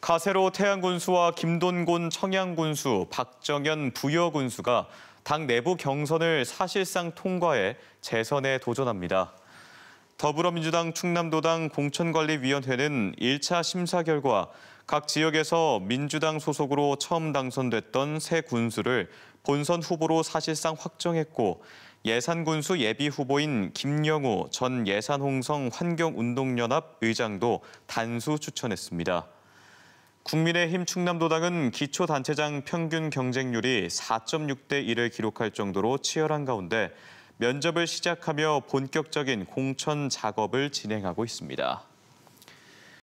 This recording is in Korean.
가세로 태양군수와 김돈곤 청양군수, 박정현 부여군수가 당 내부 경선을 사실상 통과해 재선에 도전합니다. 더불어민주당 충남도당 공천관리위원회는 1차 심사 결과 각 지역에서 민주당 소속으로 처음 당선됐던 세 군수를 본선 후보로 사실상 확정했고 예산군수 예비 후보인 김영우 전 예산홍성 환경운동연합 의장도 단수 추천했습니다. 국민의힘 충남도당은 기초단체장 평균 경쟁률이 4.6대 1을 기록할 정도로 치열한 가운데 면접을 시작하며 본격적인 공천 작업을 진행하고 있습니다.